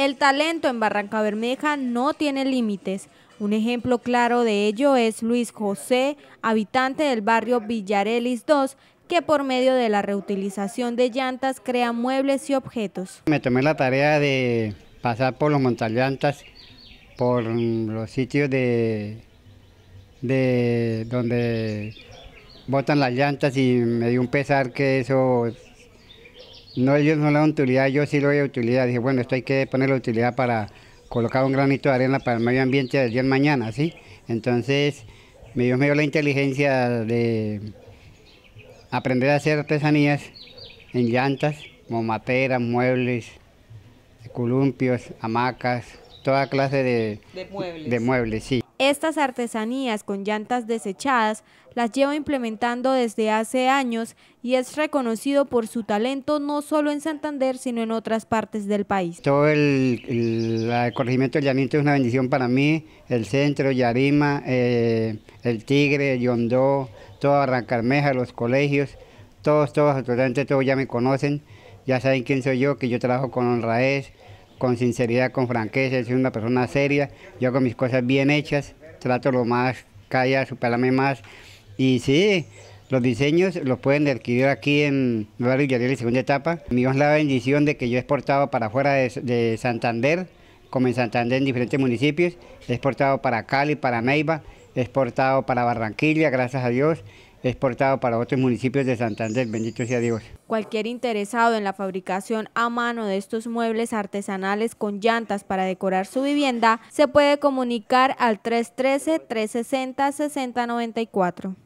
El talento en Barranca Bermeja no tiene límites. Un ejemplo claro de ello es Luis José, habitante del barrio Villarelis 2, que por medio de la reutilización de llantas crea muebles y objetos. Me tomé la tarea de pasar por los montallantas, por los sitios de donde botan las llantas y me dio un pesar que eso no, ellos no le dan utilidad, yo sí le doy utilidad. Dije, bueno, esto hay que ponerle utilidad para colocar un granito de arena para el medio ambiente del día de mañana, ¿sí? Entonces, me dio la inteligencia de aprender a hacer artesanías en llantas, como materas, muebles, columpios, hamacas, toda clase de, De muebles, sí. Estas artesanías con llantas desechadas las lleva implementando desde hace años y es reconocido por su talento no solo en Santander, sino en otras partes del país. Todo el, corregimiento del llanito es una bendición para mí, el centro, Yarima, eh, el Tigre, Yondó, toda Barrancarmeja, los colegios, todos, todos, absolutamente todos ya me conocen, ya saben quién soy yo, que yo trabajo con honradez, con sinceridad, con franqueza, soy una persona seria, yo hago mis cosas bien hechas Trato este lo más, calla, superame más. Y sí, los diseños los pueden adquirir aquí en Barrio la segunda etapa. Mi la bendición de que yo he exportado para afuera de, Santander, como en Santander en diferentes municipios. He exportado para Cali, para Neiva, he exportado para Barranquilla, gracias a Dios exportado para otros municipios de Santander, bendito sea Dios. Cualquier interesado en la fabricación a mano de estos muebles artesanales con llantas para decorar su vivienda, se puede comunicar al 313-360-6094.